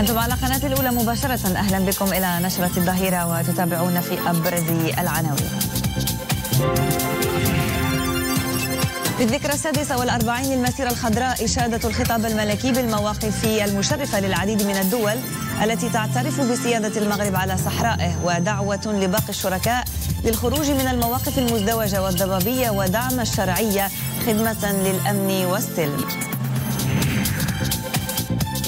أنتم على قناة الأولى مباشرة أهلا بكم إلى نشرة الظهيرة وتتابعون في أبرز العناوين في الذكرى السادسة والأربعين للمسيرة الخضراء إشادة الخطاب الملكي بالمواقف المشرفة للعديد من الدول التي تعترف بسيادة المغرب على صحرائه ودعوة لباقي الشركاء للخروج من المواقف المزدوجة والضبابية ودعم الشرعية خدمة للأمن والسلم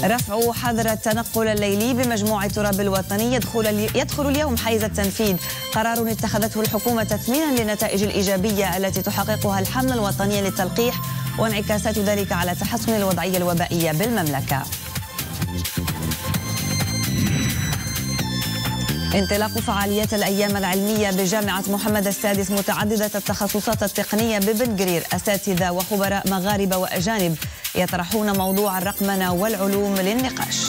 رفع حظر التنقل الليلي بمجموع التراب الوطني يدخل يدخل اليوم حيز التنفيذ قرار اتخذته الحكومة تثمينا للنتائج الإيجابية التي تحققها الحملة الوطنية للتلقيح وانعكاسات ذلك على تحسن الوضعية الوبائية بالمملكة انطلاق فعاليات الأيام العلمية بجامعة محمد السادس متعددة التخصصات التقنية ببنغرير أساتذة وخبراء مغاربة وأجانب يطرحون موضوع الرقمنة والعلوم للنقاش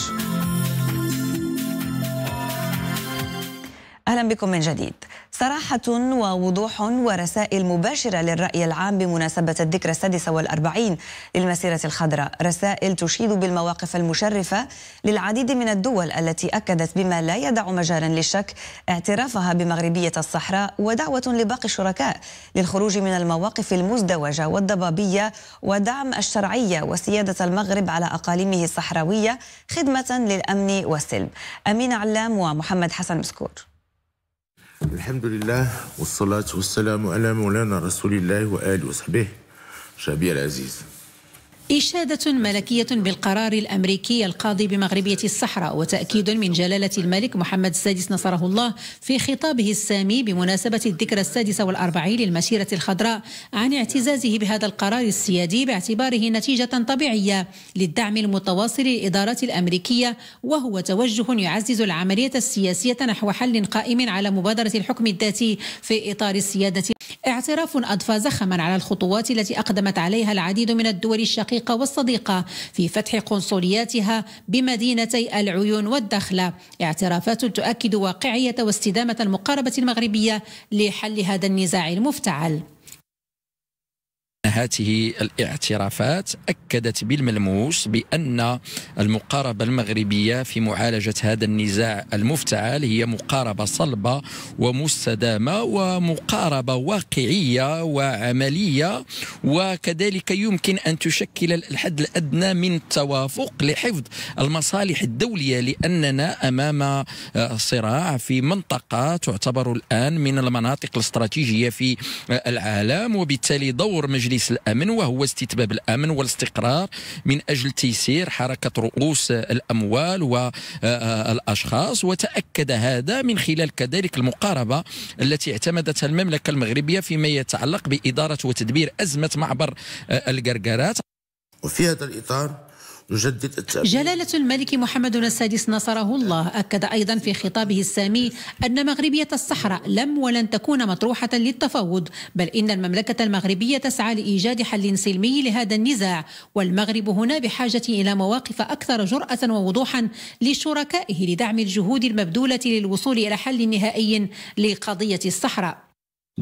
أهلا بكم من جديد صراحة ووضوح ورسائل مباشرة للرأي العام بمناسبة الذكرى السادسة والأربعين للمسيرة الخضراء رسائل تشيد بالمواقف المشرفة للعديد من الدول التي أكدت بما لا يدع مجالا للشك اعترافها بمغربية الصحراء ودعوة لباقي الشركاء للخروج من المواقف المزدوجة والضبابية ودعم الشرعية وسيادة المغرب على أقاليمه الصحراوية خدمة للأمن والسلم أمين علام ومحمد حسن مسكور الحمد لله والصلاة والسلام على مولانا رسول الله وآله وصحبه شعبي العزيز إشادة ملكية بالقرار الأمريكي القاضي بمغربية الصحراء وتأكيد من جلالة الملك محمد السادس نصره الله في خطابه السامي بمناسبة الذكرى السادسة والأربعين للمسيرة الخضراء عن اعتزازه بهذا القرار السيادي باعتباره نتيجة طبيعية للدعم المتواصل للإدارات الأمريكية وهو توجه يعزز العملية السياسية نحو حل قائم على مبادرة الحكم الذاتي في إطار السيادة اعتراف أضفى زخما على الخطوات التي أقدمت عليها العديد من الدول الشقيقة الشقيقة والصديقة في فتح قنصلياتها بمدينتي العيون والدخلة اعترافات تؤكد واقعية واستدامة المقاربة المغربية لحل هذا النزاع المفتعل هذه الاعترافات أكدت بالملموس بأن المقاربة المغربية في معالجة هذا النزاع المفتعل هي مقاربة صلبة ومستدامة ومقاربة واقعية وعملية وكذلك يمكن أن تشكل الحد الأدنى من التوافق لحفظ المصالح الدولية لأننا أمام آه، صراع في منطقة تعتبر الآن من المناطق الاستراتيجية في آه، العالم وبالتالي دور مجلس تاسيس الامن وهو استتباب الامن والاستقرار من اجل تيسير حركه رؤوس الاموال والاشخاص وتاكد هذا من خلال كذلك المقاربه التي اعتمدتها المملكه المغربيه فيما يتعلق باداره وتدبير ازمه معبر القرقرات وفي هذا الاطار يجدد التأمين. جلالة الملك محمد السادس نصره الله أكد أيضا في خطابه السامي أن مغربية الصحراء لم ولن تكون مطروحة للتفاوض بل إن المملكة المغربية تسعى لإيجاد حل سلمي لهذا النزاع والمغرب هنا بحاجة إلى مواقف أكثر جرأة ووضوحا لشركائه لدعم الجهود المبذولة للوصول إلى حل نهائي لقضية الصحراء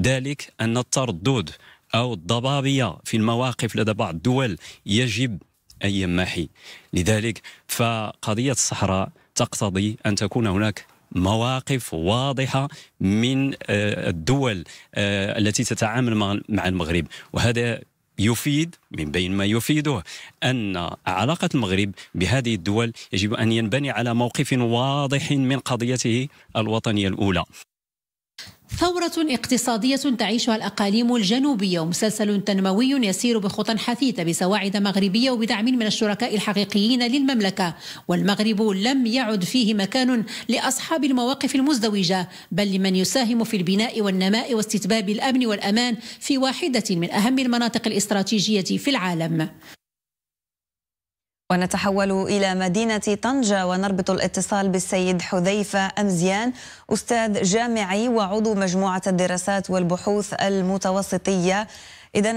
ذلك أن التردد أو الضبابية في المواقف لدى بعض الدول يجب أي ماحي لذلك فقضية الصحراء تقتضي أن تكون هناك مواقف واضحة من آه، الدول آه، التي تتعامل مع المغرب وهذا يفيد من بين ما يفيده أن علاقة المغرب بهذه الدول يجب أن ينبني على موقف واضح من قضيته الوطنية الأولى ثورة اقتصادية تعيشها الأقاليم الجنوبية ومسلسل تنموي يسير بخطى حثيثة بسواعد مغربية وبدعم من الشركاء الحقيقيين للمملكة والمغرب لم يعد فيه مكان لأصحاب المواقف المزدوجة بل لمن يساهم في البناء والنماء واستتباب الأمن والأمان في واحدة من أهم المناطق الاستراتيجية في العالم ونتحول إلى مدينة طنجة ونربط الاتصال بالسيد حذيفة أمزيان أستاذ جامعي وعضو مجموعة الدراسات والبحوث المتوسطية إذا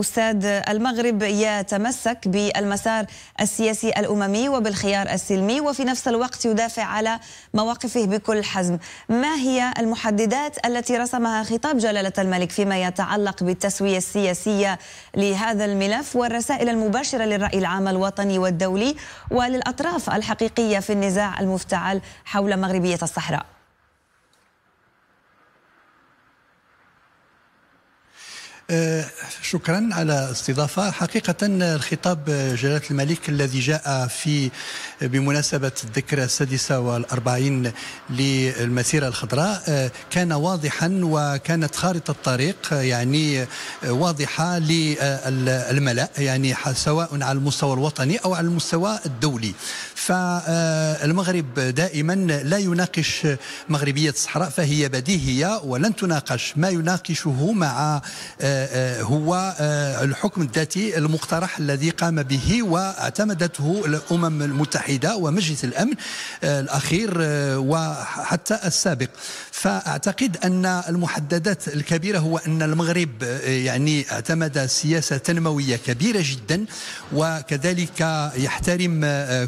أستاذ المغرب يتمسك بالمسار السياسي الأممي وبالخيار السلمي وفي نفس الوقت يدافع على مواقفه بكل حزم ما هي المحددات التي رسمها خطاب جلالة الملك فيما يتعلق بالتسوية السياسية لهذا الملف والرسائل المباشرة للرأي العام الوطني والدولي وللأطراف الحقيقية في النزاع المفتعل حول مغربية الصحراء آه، شكرا على استضافة حقيقة الخطاب جلالة الملك الذي جاء في بمناسبة الذكرى السادسة والأربعين للمسيرة الخضراء آه، كان واضحا وكانت خارطة الطريق آه، يعني آه، واضحة للملأ يعني سواء على المستوى الوطني أو على المستوى الدولي فالمغرب دائما لا يناقش مغربية الصحراء فهي بديهية ولن تناقش ما يناقشه مع هو الحكم الذاتي المقترح الذي قام به واعتمدته الأمم المتحدة المتحدة ومجلس الأمن آه، الأخير آه، وحتى السابق فأعتقد أن المحددات الكبيرة هو أن المغرب آه، يعني اعتمد سياسة تنموية كبيرة جدا وكذلك يحترم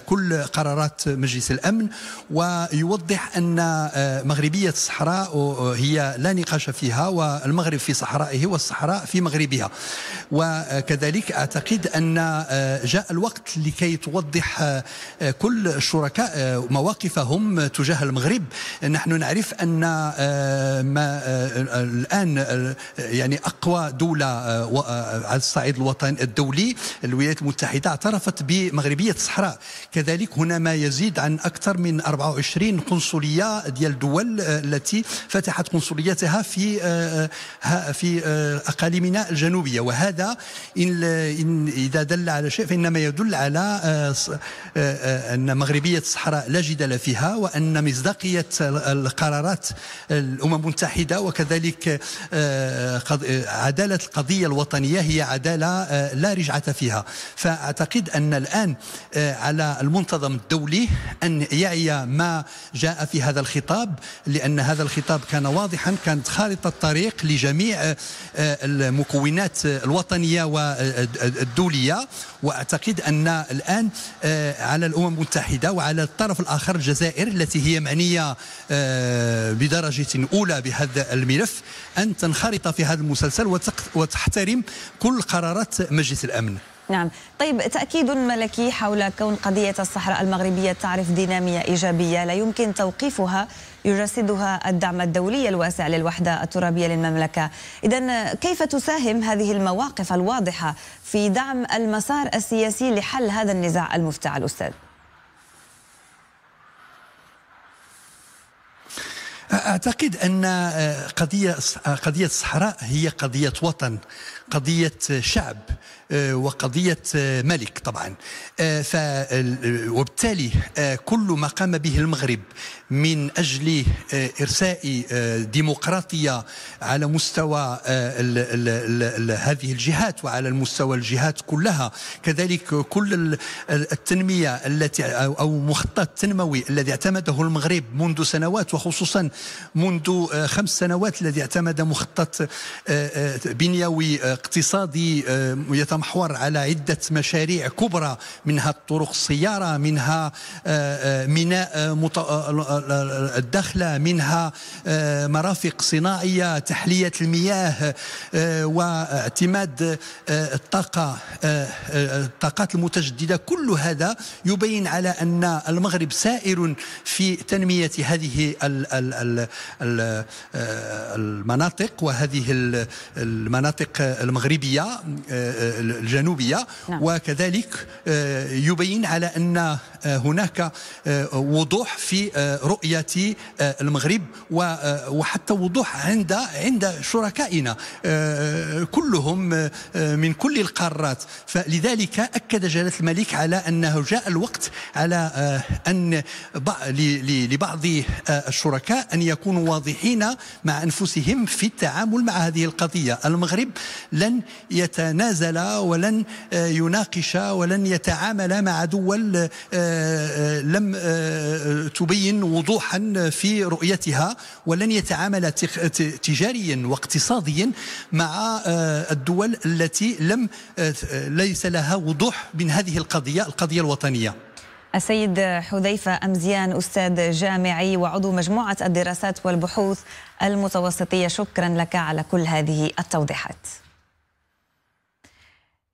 كل قرارات مجلس الأمن ويوضح أن مغربية الصحراء هي لا نقاش فيها والمغرب في صحرائه والصحراء في مغربها وكذلك أعتقد أن جاء الوقت لكي توضح كل الشركاء آه، مواقفهم تجاه المغرب نحن نعرف ان آه، ما آه، الان يعني اقوى دوله على الصعيد الوطني الدولي الولايات المتحده اعترفت بمغربيه الصحراء كذلك هنا ما يزيد عن اكثر من 24 قنصليه ديال دول التي فتحت قنصليتها في في اقاليمنا الجنوبيه وهذا إن اذا دل على شيء فانما يدل على أن مغربية الصحراء لا جدال فيها وأن مصداقية القرارات الأمم المتحدة وكذلك آه، عدالة القضية الوطنية هي عدالة آه، لا رجعة فيها فأعتقد أن الآن آه، على المنتظم الدولي أن يعي ما جاء في هذا الخطاب لأن هذا الخطاب كان واضحا كانت خارطة طريق لجميع المكونات الوطنية والدولية وأعتقد أن الآن على الأمم الامم المتحده وعلى الطرف الاخر الجزائر التي هي معنيه آه، بدرجه اولى بهذا الملف ان تنخرط في هذا المسلسل وتحترم كل قرارات مجلس الامن نعم طيب تأكيد ملكي حول كون قضية الصحراء المغربية تعرف دينامية إيجابية لا يمكن توقيفها يجسدها الدعم الدولي الواسع للوحدة الترابية للمملكة إذا كيف تساهم هذه المواقف الواضحة في دعم المسار السياسي لحل هذا النزاع المفتعل أستاذ؟ اعتقد ان آه، قضيه آه، قضيه الصحراء هي قضيه وطن قضيه شعب آه، وقضية آه، ملك طبعا آه، وبالتالي كل ما قام به المغرب من أجل إرساء ديمقراطية على مستوى هذه الجهات وعلى المستوى الجهات كلها كذلك كل التنمية التي أو مخطط التنموي الذي اعتمده المغرب منذ سنوات وخصوصا منذ خمس سنوات الذي اعتمد مخطط بنيوي اقتصادي يتم محور على عدة مشاريع كبرى منها الطرق السيارة منها آه، آه، ميناء آه، الدخلة منها مرافق صناعية تحلية المياه واعتماد الطاقة الطاقات المتجددة كل هذا يبين على أن المغرب سائر في تنمية هذه المناطق وهذه المناطق المغربية الجنوبية نعم. وكذلك آه، يبين على أن آه، هناك آه، وضوح في رؤية المغرب وحتى وضوح عند عند شركائنا كلهم من كل القارات فلذلك أكد جلالة الملك على أنه جاء الوقت على أن لبعض الشركاء أن يكونوا واضحين مع أنفسهم في التعامل مع هذه القضية المغرب لن يتنازل ولن آه، يناقش ولن يتعامل مع دول آه، آه، لم تبين وضوحا في رؤيتها ولن يتعامل تجاريا واقتصاديا مع الدول التي لم ليس لها وضوح من هذه القضيه القضيه الوطنيه السيد حذيفة أمزيان أستاذ جامعي وعضو مجموعة الدراسات والبحوث المتوسطية شكرا لك على كل هذه التوضيحات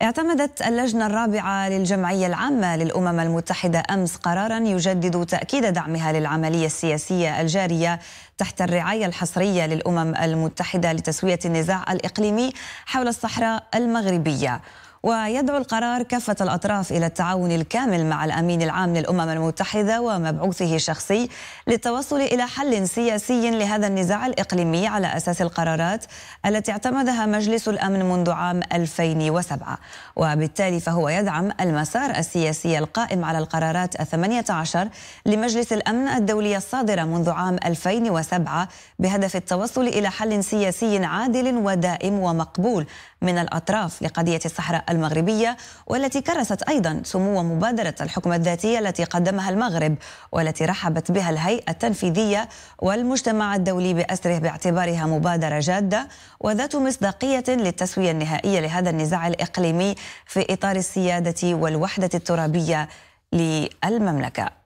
اعتمدت اللجنة الرابعة للجمعية العامة للأمم المتحدة أمس قرارا يجدد تأكيد دعمها للعملية السياسية الجارية تحت الرعاية الحصرية للأمم المتحدة لتسوية النزاع الإقليمي حول الصحراء المغربية ويدعو القرار كافة الأطراف إلى التعاون الكامل مع الأمين العام للأمم المتحدة ومبعوثه الشخصي للتوصل إلى حل سياسي لهذا النزاع الإقليمي على أساس القرارات التي اعتمدها مجلس الأمن منذ عام 2007 وبالتالي فهو يدعم المسار السياسي القائم على القرارات الثمانية عشر لمجلس الأمن الدولي الصادرة منذ عام 2007 بهدف التوصل إلى حل سياسي عادل ودائم ومقبول من الأطراف لقضية الصحراء المغربية والتي كرست أيضا سمو مبادرة الحكومة الذاتية التي قدمها المغرب والتي رحبت بها الهيئة التنفيذية والمجتمع الدولي بأسره باعتبارها مبادرة جادة وذات مصداقية للتسوية النهائية لهذا النزاع الإقليمي في إطار السيادة والوحدة الترابية للمملكة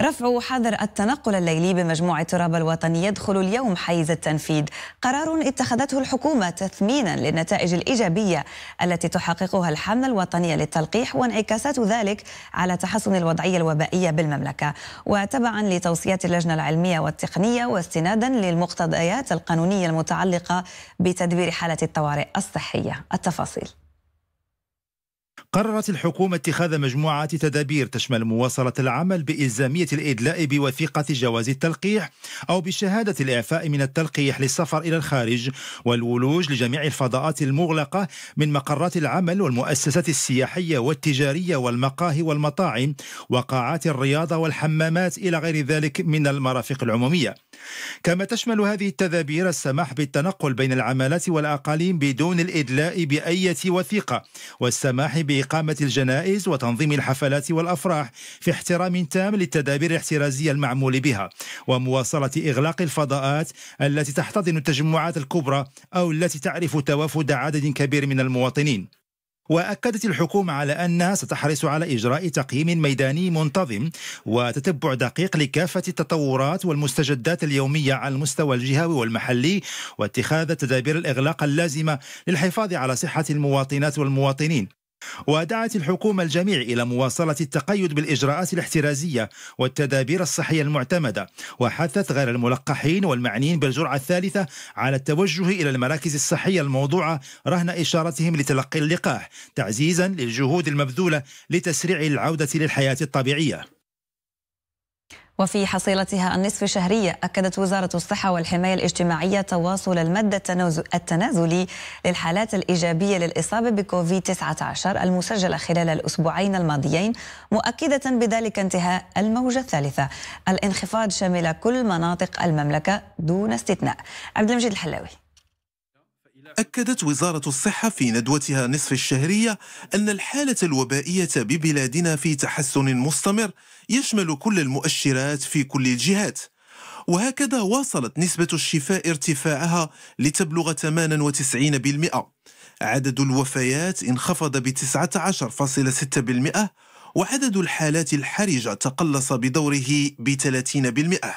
رفع حظر التنقل الليلي بمجموع التراب الوطني يدخل اليوم حيز التنفيذ قرار اتخذته الحكومة تثمينا للنتائج الإيجابية التي تحققها الحملة الوطنية للتلقيح وانعكاسات ذلك على تحسن الوضعية الوبائية بالمملكة وتبعا لتوصيات اللجنة العلمية والتقنية واستنادا للمقتضيات القانونية المتعلقة بتدبير حالة الطوارئ الصحية التفاصيل قررت الحكومة اتخاذ مجموعة تدابير تشمل مواصلة العمل بإلزامية الإدلاء بوثيقة جواز التلقيح أو بشهادة الإعفاء من التلقيح للسفر إلى الخارج والولوج لجميع الفضاءات المغلقة من مقرات العمل والمؤسسات السياحية والتجارية والمقاهي والمطاعم وقاعات الرياضة والحمامات إلى غير ذلك من المرافق العمومية كما تشمل هذه التدابير السماح بالتنقل بين العمالات والأقاليم بدون الإدلاء بأية وثيقة والسماح ب إقامة الجنائز وتنظيم الحفلات والأفراح في احترام تام للتدابير الاحترازية المعمول بها ومواصلة إغلاق الفضاءات التي تحتضن التجمعات الكبرى أو التي تعرف توافد عدد كبير من المواطنين واكدت الحكومه على انها ستحرص على اجراء تقييم ميداني منتظم وتتبع دقيق لكافه التطورات والمستجدات اليوميه على المستوى الجهوي والمحلي واتخاذ تدابير الاغلاق اللازمه للحفاظ على صحه المواطنات والمواطنين ودعت الحكومة الجميع إلى مواصلة التقيد بالإجراءات الاحترازية والتدابير الصحية المعتمدة وحثت غير الملقحين والمعنيين بالجرعة الثالثة على التوجه إلى المراكز الصحية الموضوعة رهن إشارتهم لتلقي اللقاح تعزيزا للجهود المبذولة لتسريع العودة للحياة الطبيعية وفي حصيلتها النصف شهرية أكدت وزارة الصحة والحماية الاجتماعية تواصل المد التنازلي للحالات الإيجابية للإصابة بكوفيد-19 المسجلة خلال الأسبوعين الماضيين مؤكدة بذلك انتهاء الموجة الثالثة الانخفاض شمل كل مناطق المملكة دون استثناء عبد المجيد الحلاوي أكدت وزارة الصحة في ندوتها نصف الشهرية أن الحالة الوبائية ببلادنا في تحسن مستمر يشمل كل المؤشرات في كل الجهات وهكذا واصلت نسبة الشفاء ارتفاعها لتبلغ 98% عدد الوفيات انخفض ب 19.6% وعدد الحالات الحرجة تقلص بدوره ب 30%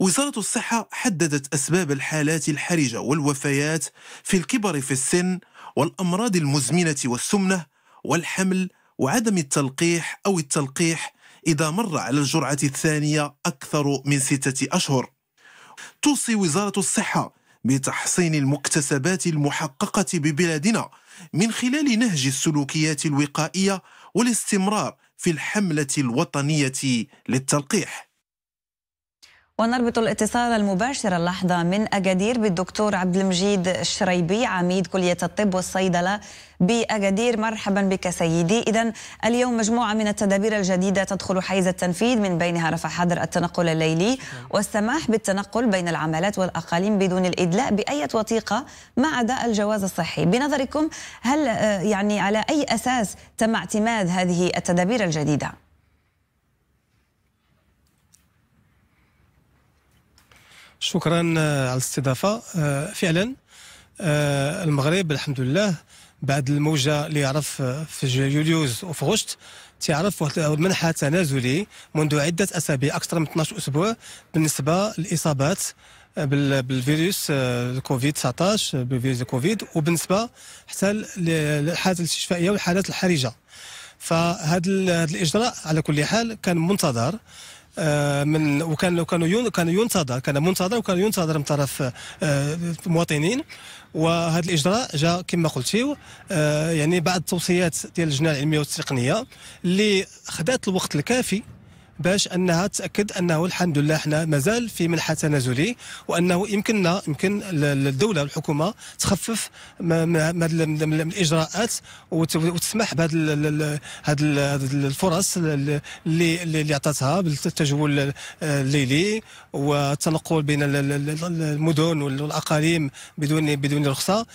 وزارة الصحة حددت أسباب الحالات الحرجة والوفيات في الكبر في السن والأمراض المزمنة والسمنة والحمل وعدم التلقيح أو التلقيح إذا مر على الجرعة الثانية أكثر من ستة أشهر توصي وزارة الصحة بتحصين المكتسبات المحققة ببلادنا من خلال نهج السلوكيات الوقائية والاستمرار في الحملة الوطنية للتلقيح ونربط الاتصال المباشر اللحظة من أكادير بالدكتور عبد المجيد الشريبي عميد كلية الطب والصيدلة بأجدير مرحبا بك سيدي إذا اليوم مجموعة من التدابير الجديدة تدخل حيز التنفيذ من بينها رفع حظر التنقل الليلي والسماح بالتنقل بين العمالات والأقاليم بدون الإدلاء بأية وثيقة ما عدا الجواز الصحي بنظركم هل آه، يعني على أي أساس تم اعتماد هذه التدابير الجديدة؟ شكرا آه، على الاستضافه آه، فعلا آه، المغرب الحمد لله بعد الموجه اللي عرف في يوليوز وفي غشت تعرف واحد المنحى تنازلي منذ عده اسابيع اكثر من 12 اسبوع بالنسبه للاصابات بالفيروس الكوفيد 19 بالفيروس الكوفيد وبالنسبه حتى للحالات الاستشفائيه والحالات الحرجه فهذا الاجراء على كل حال كان منتظر آه، من وكان كانوا كان ينتظر كان منتظر وكان ينتظر من طرف المواطنين آه، وهذا الاجراء جاء كما قلتي آه، يعني بعد التوصيات ديال اللجنه العلميه والتقنيه اللي خدات الوقت الكافي باش انها تاكد انه الحمد لله احنا مازال في منحه تنازلي وانه يمكننا يمكن الدوله والحكومه تخفف من الاجراءات وتسمح بهذه الفرص اللي اللي عطاتها بالتجول الليلي والتنقل بين المدن والاقاليم بدون بدون رخصه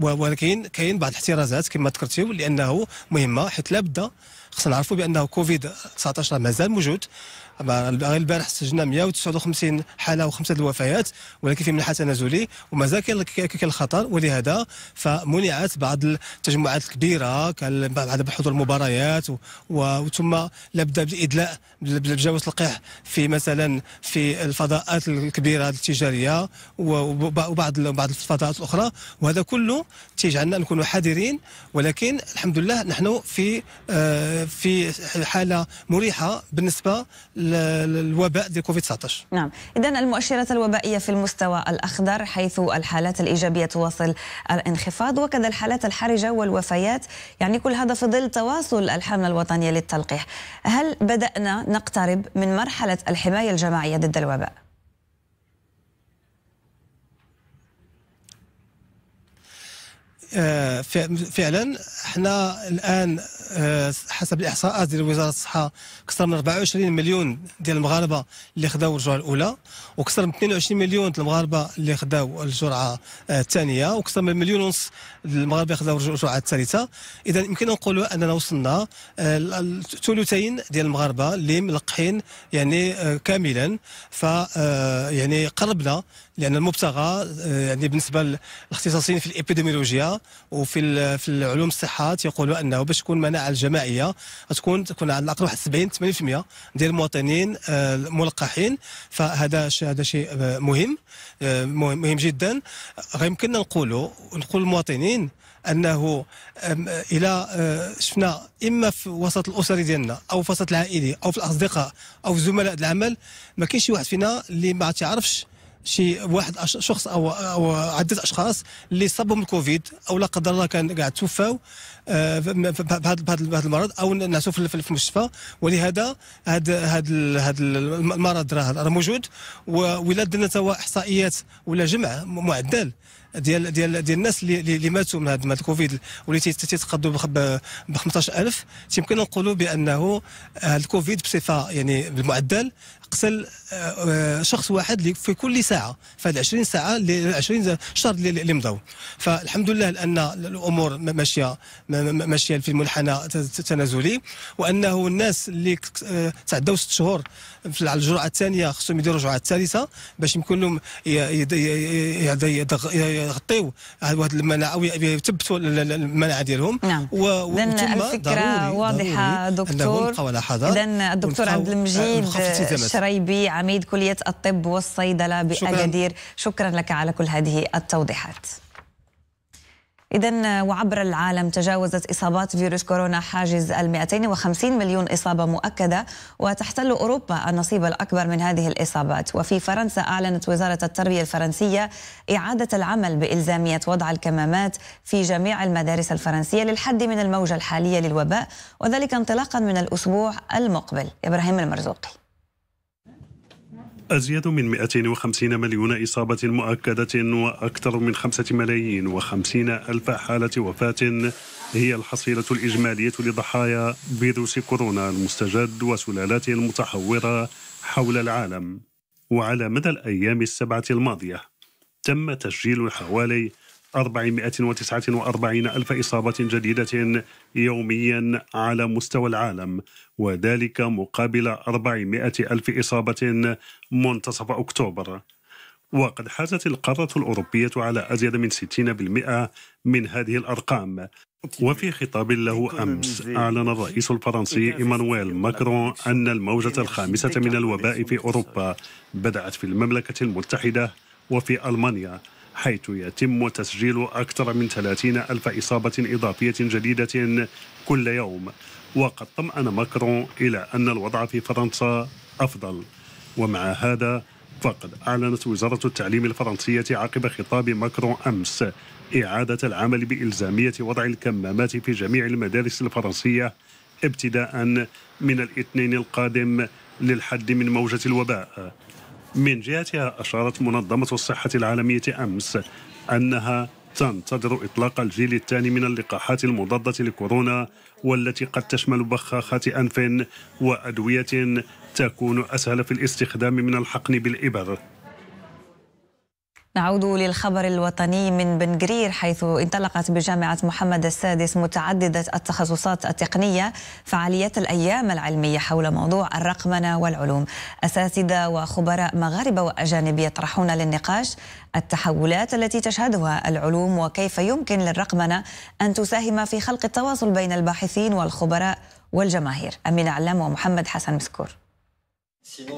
ولكن كاين بعض الاحترازات كما ذكرتي لانه مهمه حيث لابد خصنا نعرفوا بانه كوفيد 19 مازال موجود غير البارح سجلنا 159 حاله وخمسه الوفيات ولكن في منحى تنازلي ومازال كاين الخطر ولهذا فمنعت بعض التجمعات الكبيره بعد حضور المباريات وثم لابد بالادلاء بجواز القيح في مثلا في الفضاءات الكبيره التجاريه وبعض بعض الفضاءات الاخرى وهذا كله تيجعلنا نكونوا حذرين ولكن الحمد لله نحن في آه، في حاله مريحه بالنسبه الوباء ديال كوفيد 19 نعم اذا المؤشرات الوبائيه في المستوى الاخضر حيث الحالات الايجابيه تواصل الانخفاض وكذا الحالات الحرجه والوفيات يعني كل هذا في ظل تواصل الحمله الوطنيه للتلقيح هل بدانا نقترب من مرحله الحمايه الجماعيه ضد الوباء آه، فعلا احنا الان حسب الاحصاءات ديال وزاره الصحه اكثر من 24 مليون ديال المغاربه اللي خداو الجرعه الاولى واكثر من 22 مليون ديال المغاربه اللي خداو الجرعه الثانيه واكثر من مليون ونص المغاربه خداو الجرعه الثالثه اذا يمكن نقولوا اننا وصلنا آه، ثلثين ديال المغاربه اللي ملقحين يعني آه، كاملا ف آه، يعني قربنا لان المبتغى آه، يعني بالنسبه للاختصاصيين في الابيديميولوجيا وفي في العلوم الصحه يقولوا انه باش تكون المناعه الجماعيه تكون تكون على الاقل واحد 70 80% ديال المواطنين آه، ملقحين فهذا هذا شيء آه، مهم مهم جدا غيمكننا نقولوا نقول للمواطنين انه الى شفنا اما في وسط الاسري ديالنا او في وسط العائلي او في الاصدقاء او في زملاء العمل ما كاينش شي واحد فينا اللي ما تعرفش شي واحد أش... شخص او او عده اشخاص اللي صابهم الكوفيد او لا قدر الله كان قاعد توفاو آه، بهذا المرض او نعسوا في المستشفى ولهذا هذا هذا هذا المرض راه موجود ولا درنا احصائيات ولا جمع معدل ديال ديال ديال الناس اللي اللي ماتوا من هذا الكوفيد واللي تيتقدوا ب 15000 تيمكن نقولوا بانه هذا الكوفيد بصفه يعني بالمعدل قتل آه، آه، شخص واحد في كل ساعه هذه 20 ساعه 20 شهر اللي مضوا فالحمد لله لان الامور ماشيه ماشيه في المنحنى تنازلي وانه الناس اللي آه، تعدوا ست شهور على الجرعه الثانيه خصهم يديروا الجرعه الثالثه باش يمكن لهم يغطيو واحد المناعه او يثبتوا المناعه ديالهم نعم اذا الفكره واضحه دكتور اذا الدكتور عبد آه، المجيد الشريبي عميد كليه الطب والصيدله باكادير شكرا. شكرا لك على كل هذه التوضيحات إذا وعبر العالم تجاوزت إصابات فيروس كورونا حاجز ال 250 مليون إصابة مؤكدة وتحتل أوروبا النصيب الأكبر من هذه الإصابات وفي فرنسا أعلنت وزارة التربية الفرنسية إعادة العمل بإلزامية وضع الكمامات في جميع المدارس الفرنسية للحد من الموجة الحالية للوباء وذلك انطلاقا من الأسبوع المقبل إبراهيم المرزوقي أزيد من 250 مليون إصابة مؤكدة وأكثر من 5 ملايين و50 ألف حالة وفاة هي الحصيلة الإجمالية لضحايا فيروس كورونا المستجد وسلالاته المتحورة حول العالم وعلى مدى الأيام السبعة الماضية تم تسجيل حوالي 449 ألف إصابة جديدة يوميا على مستوى العالم وذلك مقابل 400 ألف إصابة منتصف أكتوبر وقد حازت القارة الأوروبية على أزيد من 60% من هذه الأرقام وفي خطاب له أمس أعلن الرئيس الفرنسي إيمانويل ماكرون أن الموجة الخامسة من الوباء في أوروبا بدأت في المملكة المتحدة وفي ألمانيا حيث يتم تسجيل أكثر من 30 ألف إصابة إضافية جديدة كل يوم وقد طمأن ماكرون إلى أن الوضع في فرنسا أفضل ومع هذا فقد أعلنت وزارة التعليم الفرنسية عقب خطاب ماكرون أمس إعادة العمل بإلزامية وضع الكمامات في جميع المدارس الفرنسية ابتداء من الاثنين القادم للحد من موجة الوباء من جهتها أشارت منظمة الصحة العالمية أمس أنها تنتظر إطلاق الجيل الثاني من اللقاحات المضادة لكورونا والتي قد تشمل بخاخات أنف وأدوية تكون أسهل في الاستخدام من الحقن بالإبر نعود للخبر الوطني من بنجرير حيث انطلقت بجامعة محمد السادس متعددة التخصصات التقنية فعاليات الأيام العلمية حول موضوع الرقمنة والعلوم أساتذة وخبراء مغاربة وأجانب يطرحون للنقاش التحولات التي تشهدها العلوم وكيف يمكن للرقمنة أن تساهم في خلق التواصل بين الباحثين والخبراء والجماهير أمين علام ومحمد حسن مسكور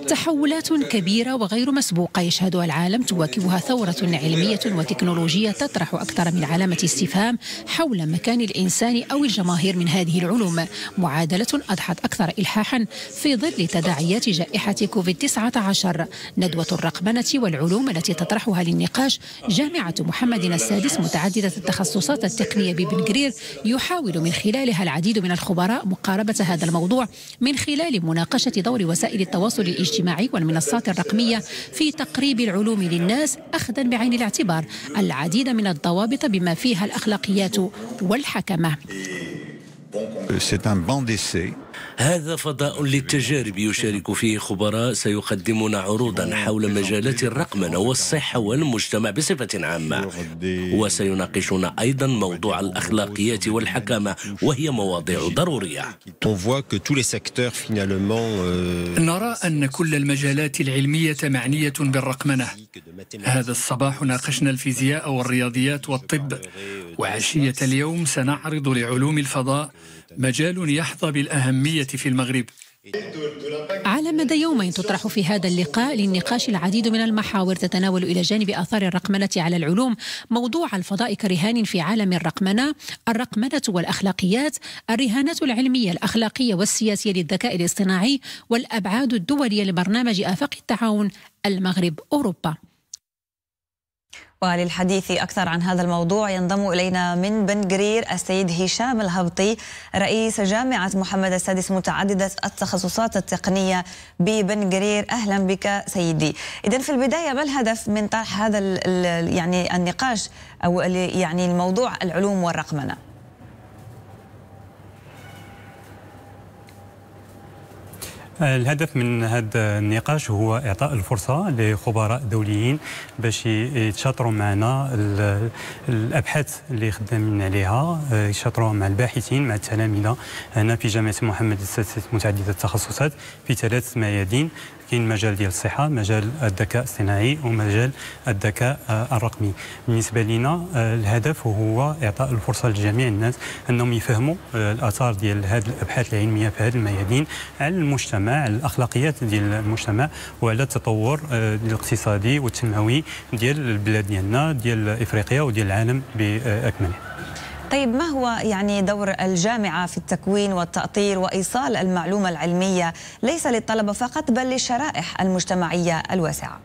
تحولات كبيرة وغير مسبوقة يشهدها العالم تواكبها ثورة علمية وتكنولوجية تطرح أكثر من علامة استفهام حول مكان الإنسان أو الجماهير من هذه العلوم معادلة أضحت أكثر إلحاحا في ظل تداعيات جائحة كوفيد-19 ندوة الرقمنة والعلوم التي تطرحها للنقاش جامعة محمد السادس متعددة التخصصات التقنية ببنغرير يحاول من خلالها العديد من الخبراء مقاربة هذا الموضوع من خلال مناقشة دور وسائل التواصل التواصل الاجتماعي والمنصات الرقمية في تقريب العلوم للناس أخذا بعين الاعتبار العديد من الضوابط بما فيها الأخلاقيات والحكمة. C'est un banc d'essai هذا فضاء للتجارب يشارك فيه خبراء سيقدمون عروضا حول مجالات الرقمنة والصحة والمجتمع بصفة عامة وسيناقشون أيضا موضوع الأخلاقيات والحكامة وهي مواضيع ضرورية euh, نرى أن كل المجالات العلمية معنية بالرقمنة هذا الصباح ناقشنا الفيزياء والرياضيات والطب وعشية اليوم سنعرض لعلوم الفضاء مجال يحظى بالأهمية في المغرب على مدى يومين تطرح في هذا اللقاء للنقاش العديد من المحاور تتناول إلى جانب آثار الرقمنة على العلوم موضوع الفضاء كرهان في عالم الرقمنة الرقمنة والأخلاقيات الرهانات العلمية الأخلاقية والسياسية للذكاء الاصطناعي والأبعاد الدولية لبرنامج آفاق التعاون المغرب أوروبا وللحديث أكثر عن هذا الموضوع ينضم إلينا من بنجرير السيد هشام الهبطي رئيس جامعة محمد السادس متعددة التخصصات التقنية ببنجرير أهلا بك سيدي إذا في البداية ما الهدف من طرح هذا يعني النقاش أو يعني الموضوع العلوم والرقمنة الهدف من هذا النقاش هو اعطاء الفرصه لخبراء دوليين باش يتشاطروا معنا الابحاث اللي خدامين عليها يتشاطروا مع الباحثين مع التلاميذ هنا في جامعه محمد السادس متعدده التخصصات في ثلاث ميادين كاين مجال ديال الصحه مجال الذكاء الصناعي ومجال الذكاء الرقمي بالنسبه لنا الهدف هو اعطاء الفرصه لجميع الناس انهم يفهموا آه، الاثار ديال هذه الابحاث العلميه في هذه الميادين على المجتمع الاخلاقيات ديال المجتمع وعلى التطور آه، الاقتصادي والتنموي ديال البلاد ديالنا ديال افريقيا وديال العالم باكمله طيب ما هو يعني دور الجامعة في التكوين والتأطير وإيصال المعلومة العلمية ليس للطلبة فقط بل للشرائح المجتمعية الواسعة؟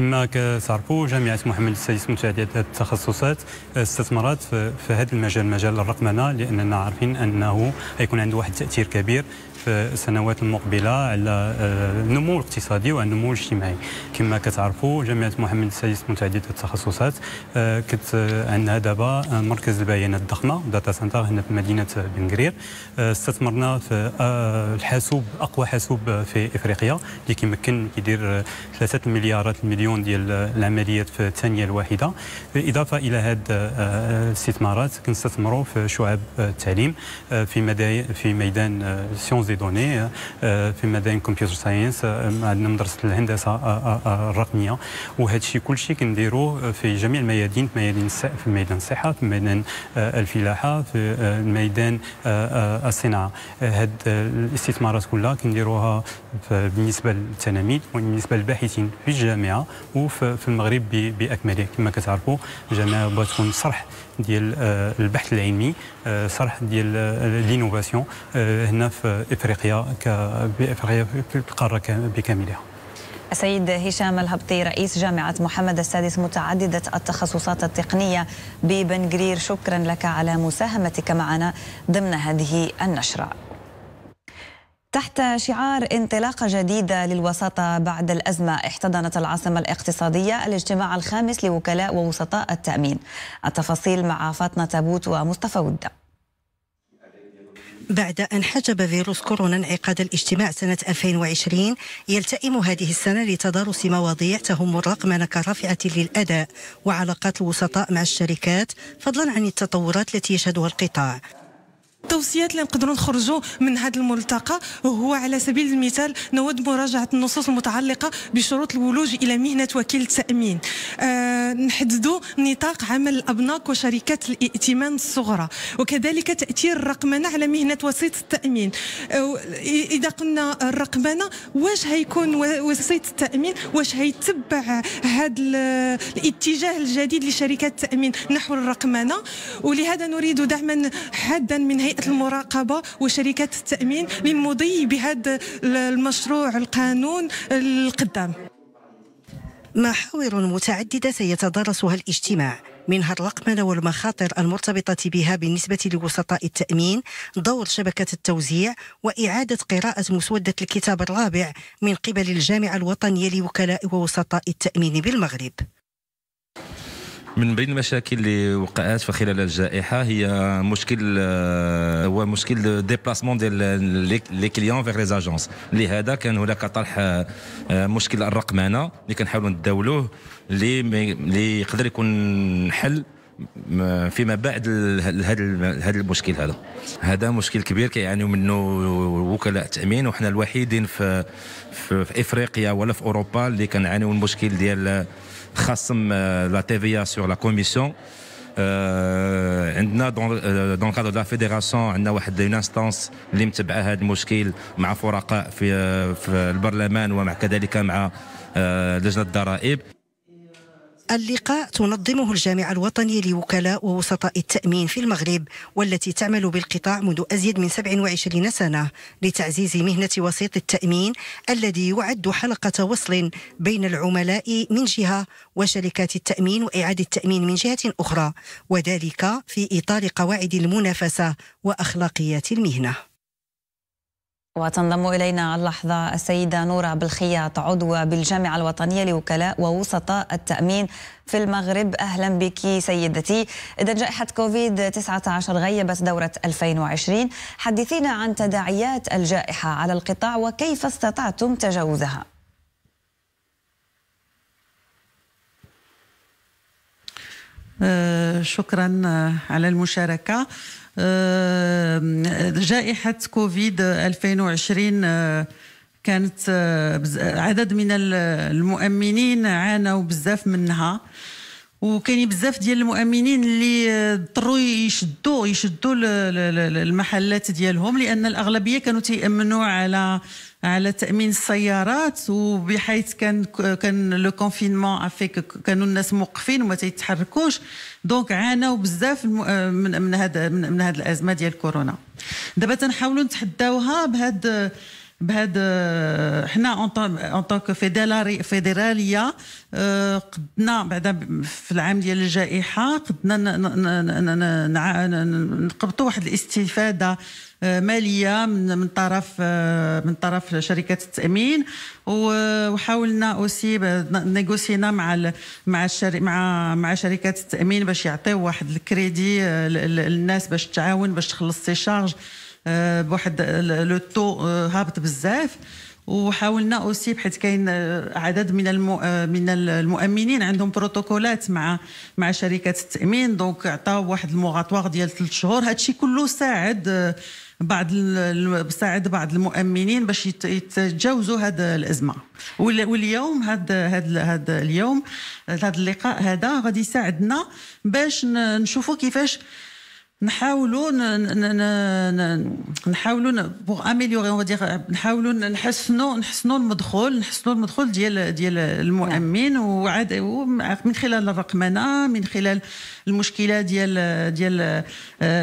كما كتعرفوا جامعه محمد السادس متعدده التخصصات استثمرت آه، في, هذا المجال مجال الرقمنه لاننا عارفين انه غيكون عنده واحد التاثير كبير في السنوات المقبله على آه، النمو الاقتصادي والنمو الاجتماعي كما كتعرفوا جامعه محمد السادس متعدده التخصصات آه، كت عندها دابا مركز البيانات الضخمه داتا سنتر هنا في مدينه بنقرير استثمرنا في الحاسوب اقوى حاسوب في افريقيا اللي كيمكن كيدير ثلاثه مليارات المليون مليون ديال العمليات في الثانيه الواحده بالاضافه الى هاد الاستثمارات آه، آه، كنستثمروا في شعب آه، التعليم في مداي في ميدان سيونس دي دوني في ميدان كمبيوتر ساينس عندنا مدرسه الهندسه الرقميه وهذا الشيء كل شيء كنديروه في جميع الميادين في ميادين في ميدان الصحه في ميدان الفلاحه في ميدان الصناعه هاد الاستثمارات كلها كنديروها بالنسبه للتلاميذ وبالنسبه للباحثين في الجامعه وفي المغرب باكمله كما كتعرفوا الجامعه بغات تكون صرح ديال آه، البحث العلمي آه، صرح ديال لينوفاسيون آه، هنا في افريقيا بافريقيا في القاره بكاملها السيد هشام الهبطي رئيس جامعة محمد السادس متعددة التخصصات التقنية ببنغرير شكرا لك على مساهمتك معنا ضمن هذه النشرة تحت شعار انطلاقة جديدة للوساطة بعد الأزمة احتضنت العاصمة الاقتصادية الاجتماع الخامس لوكلاء ووسطاء التأمين التفاصيل مع فاطمة تابوت ومصطفى وده بعد أن حجب فيروس كورونا انعقاد الاجتماع سنة 2020 يلتئم هذه السنة لتدارس مواضيع تهم الرقمنة كرافعة للأداء وعلاقات الوسطاء مع الشركات فضلا عن التطورات التي يشهدها القطاع التوصيات اللي نقدروا نخرجوا من هذا الملتقى هو على سبيل المثال نود مراجعه النصوص المتعلقه بشروط الولوج الى مهنه وكيل التامين أه نحددوا نطاق عمل الابناك وشركات الائتمان الصغرى وكذلك تاثير الرقمنه على مهنه وسيط التامين أه اذا قلنا الرقمنه واش هيكون وسيط التامين واش هيتبع هذا الاتجاه الجديد لشركات التامين نحو الرقمنه ولهذا نريد دعما حادا من هي هيئه المراقبه وشركات التامين للمضي بهذا المشروع القانون القدام محاور متعددة سيتدارسها الاجتماع منها الرقمنة والمخاطر المرتبطة بها بالنسبة لوسطاء التأمين دور شبكة التوزيع وإعادة قراءة مسودة الكتاب الرابع من قبل الجامعة الوطنية لوكلاء ووسطاء التأمين بالمغرب من بين المشاكل اللي وقعات في خلال الجائحه هي مشكل آه، هو مشكل ديبلاسمون ديال لي كليون فيغ لي زاجونس لهذا كان هناك طرح آه، مشكل الرقمنه اللي كنحاولوا نداولوه اللي اللي يقدر يكون حل آه، فيما بعد هذا هذا المشكل هذا هذا مشكل كبير كيعانيو منه وكلاء التامين وحنا الوحيدين في, في في افريقيا ولا في اوروبا اللي كنعانيو المشكل ديال خصم لا تي في سور لا كوميسيون عندنا دون كادر لا فيديراسيون عندنا واحد اون انستانس اللي متبعه هذا المشكل مع فرقاء في في البرلمان ومع كذلك مع euh, لجنه الضرائب اللقاء تنظمه الجامعة الوطنية لوكلاء ووسطاء التأمين في المغرب والتي تعمل بالقطاع منذ أزيد من 27 سنة لتعزيز مهنة وسيط التأمين الذي يعد حلقة وصل بين العملاء من جهة وشركات التأمين وإعادة التأمين من جهة أخرى وذلك في إطار قواعد المنافسة وأخلاقيات المهنة وتنضم إلينا اللحظة السيدة نورة بالخياط عضوة بالجامعة الوطنية لوكلاء ووسطاء التأمين في المغرب أهلا بك سيدتي إذا جائحة كوفيد 19 غيبت دورة 2020 حدثينا عن تداعيات الجائحة على القطاع وكيف استطعتم تجاوزها آه، شكرا على المشاركة آه، جائحة كوفيد 2020 آه، كانت آه، عدد من المؤمنين عانوا بزاف منها وكاينين بزاف ديال المؤمنين اللي آه، اضطروا يشدوا يشدوا المحلات ديالهم لان الاغلبيه كانوا تيامنوا على على تامين السيارات وبحيث كان كان لو كونفينمون افيك كانوا الناس موقفين وما تيتحركوش دونك عانوا بزاف آه، من من هذا من, من هذه الازمه ديال كورونا دابا تنحاولوا نتحداوها بهذا بهاد آه، حنا اون طونك فيدراليه قدنا بعدا في العام ديال الجائحه قدنا نقبطوا واحد الاستفاده آه، ماليه من من طرف آه، من طرف شركات التامين وحاولنا اوسي نيغوسينا مع مع مع مع شركات التامين باش يعطيو واحد الكريدي للناس باش تعاون باش تخلص سي شارج آه، بواحد آه، لو تو آه، هابط بزاف وحاولنا اوسي بحيث كاين عدد من المو... من المؤمنين عندهم بروتوكولات مع مع شركات التامين دونك عطاو واحد الموغاتواغ ديال ثلاث شهور هادشي كله ساعد بعض ساعد بعض المؤمنين باش يتجاوزوا هاد الازمه واليوم هاد هاد هاد اليوم هاد اللقاء هذا غادي يساعدنا باش نشوفوا كيفاش نحاولوا نحاولوا بوغ اميليوري اون دير نحاولوا نحسنوا نحسنوا المدخول نحسنوا المدخول ديال ديال المؤمن نعم. وعاد من خلال الرقمنه من خلال المشكله ديال ديال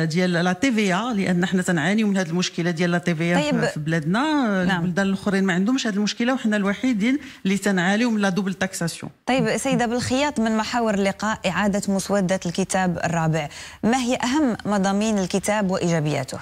ديال لا تي في ا لان حنا تنعانيو من هذه المشكله ديال لا تي في ا في طيب. بلادنا نعم. البلدان الاخرين ما عندهمش هذه المشكله وحنا الوحيدين اللي تنعانيو من لا دوبل تاكساسيون طيب سيده بالخياط من محاور اللقاء اعاده مسوده الكتاب الرابع ما هي اهم مضامين الكتاب وإيجابياته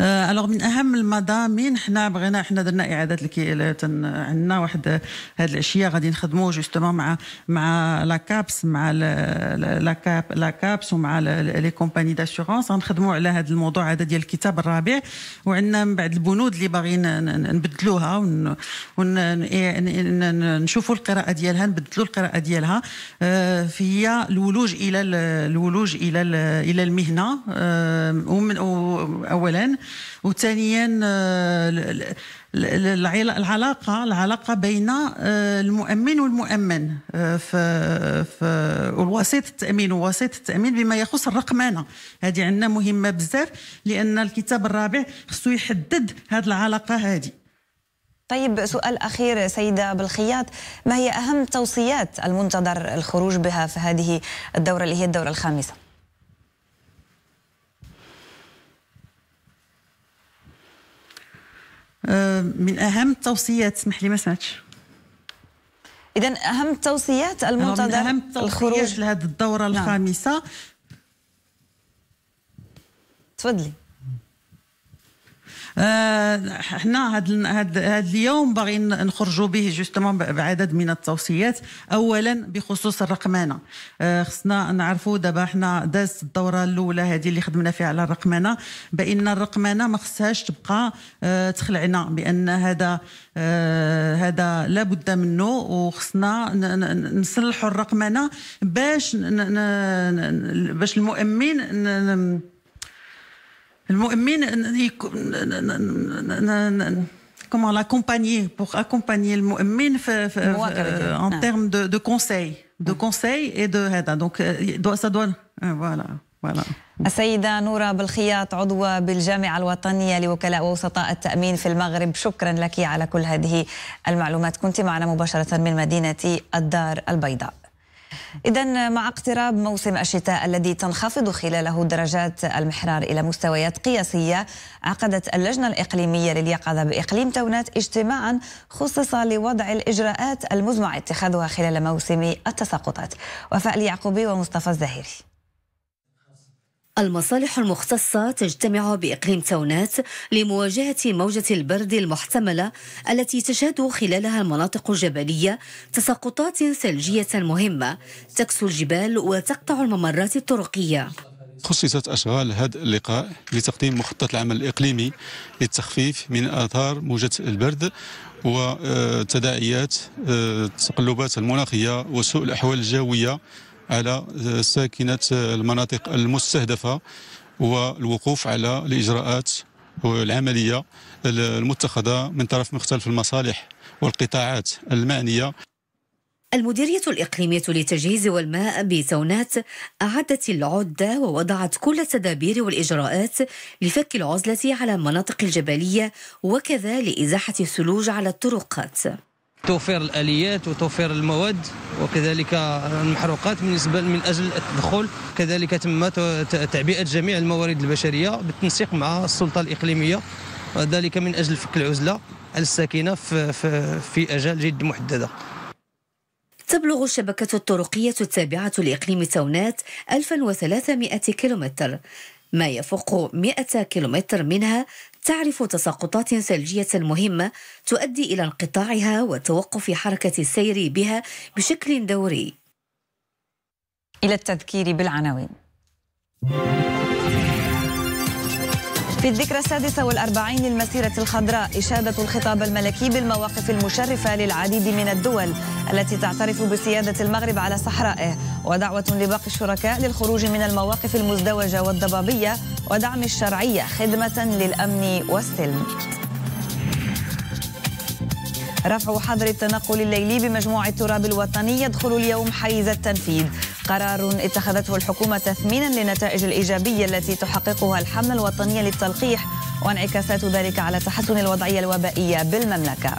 الوغ آه، من اهم المضامين حنا بغينا حنا درنا اعاده الكيالات عندنا واحد هذه العشيه غادي نخدموا جوستومون مع مع لا كابس مع لا كاب لا كابس ومع لي كومباني داسيورونس غنخدموا على هذا الموضوع هذا ديال الكتاب الرابع وعندنا من بعد البنود اللي باغيين نبدلوها ونشوفوا إيه، القراءه ديالها نبدلوا القراءه ديالها آه، هي الولوج الى الولوج الى الى المهنه آه، اولا وثانيا آه، العلاقه العلاقه بين آه، المؤمن والمؤمن في آه، في والوسيط التامين ووسيط التامين بما يخص الرقمنه هذه عندنا مهمه بزاف لان الكتاب الرابع خصو يحدد هذه العلاقه هذه طيب سؤال أخير سيدة بالخياط ما هي أهم توصيات المنتظر الخروج بها في هذه الدورة اللي هي الدورة الخامسة؟ آه، من اهم التوصيات اسمح لي ما سمعتش اذا اهم التوصيات المنتظر من اهم الخروج لهذه الدوره نعم. الخامسه نعم. تفضلي حنا آه، هاد هاد اليوم باغيين نخرجوا به جوستومون بعدد من التوصيات اولا بخصوص الرقمنه آه، خصنا نعرفوا دابا حنا دازت الدوره الاولى هذه اللي خدمنا فيها على الرقمنه بان الرقمنه ما خصهاش تبقى آه، تخلعنا بان هذا هذا لابد منه وخصنا نصلحوا الرقمنه باش باش المؤمن المؤمنين comment l'accompagner pour accompagner le mu'min en termes de, de conseils de conseils et de hada donc ça doit voilà voilà السيدة نورة بالخياط عضوة بالجامعة الوطنية لوكلاء ووسطاء التأمين في المغرب شكرا لك على كل هذه المعلومات كنت معنا مباشرة من مدينة الدار البيضاء إذا مع اقتراب موسم الشتاء الذي تنخفض خلاله درجات المحرار إلى مستويات قياسية عقدت اللجنة الإقليمية لليقظة بإقليم تونات اجتماعا خصص لوضع الإجراءات المزمع اتخاذها خلال موسم التساقطات وفاء اليعقوبي ومصطفى الزهيري المصالح المختصة تجتمع بإقليم تونات لمواجهة موجة البرد المحتملة التي تشهد خلالها المناطق الجبلية تساقطات ثلجية مهمة تكسو الجبال وتقطع الممرات الطرقية خصصت أشغال هذا اللقاء لتقديم مخطط العمل الإقليمي للتخفيف من آثار موجة البرد وتداعيات آه، آه، التقلبات المناخية وسوء الأحوال الجوية على ساكنة المناطق المستهدفة والوقوف على الإجراءات والعملية المتخذة من طرف مختلف المصالح والقطاعات المعنية المديرية الإقليمية للتجهيز والماء بتونات أعدت العدة ووضعت كل التدابير والإجراءات لفك العزلة على المناطق الجبلية وكذا لإزاحة الثلوج على الطرقات توفير الاليات وتوفير المواد وكذلك المحروقات بالنسبه من اجل التدخل كذلك تم تعبئه جميع الموارد البشريه بالتنسيق مع السلطه الاقليميه وذلك من اجل فك العزله على الساكنه في, في, في اجال جد محدده تبلغ الشبكة الطرقية التابعة لإقليم تونات 1300 كيلومتر ما يفوق 100 كيلومتر منها تعرف تساقطات ثلجية مهمة تؤدي إلى انقطاعها وتوقف حركة السير بها بشكل دوري إلى التذكير بالعناوين في الذكرى السادسة والأربعين للمسيرة الخضراء إشادة الخطاب الملكي بالمواقف المشرفة للعديد من الدول التي تعترف بسيادة المغرب على صحرائه ودعوة لباقي الشركاء للخروج من المواقف المزدوجة والضبابية ودعم الشرعية خدمة للأمن والسلم رفع حظر التنقل الليلي بمجموع التراب الوطني يدخل اليوم حيز التنفيذ قرار اتخذته الحكومة تثمينا للنتائج الإيجابية التي تحققها الحملة الوطنية للتلقيح وانعكاسات ذلك على تحسن الوضعية الوبائية بالمملكة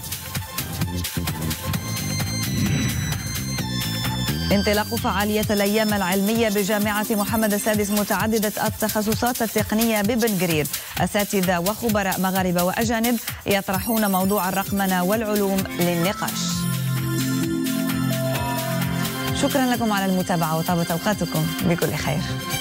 انطلاق فعالية الأيام العلمية بجامعة محمد السادس متعددة التخصصات التقنية ببنغريد أساتذة وخبراء مغاربة وأجانب يطرحون موضوع الرقمنة والعلوم للنقاش شكرا لكم على المتابعة وطابت أوقاتكم بكل خير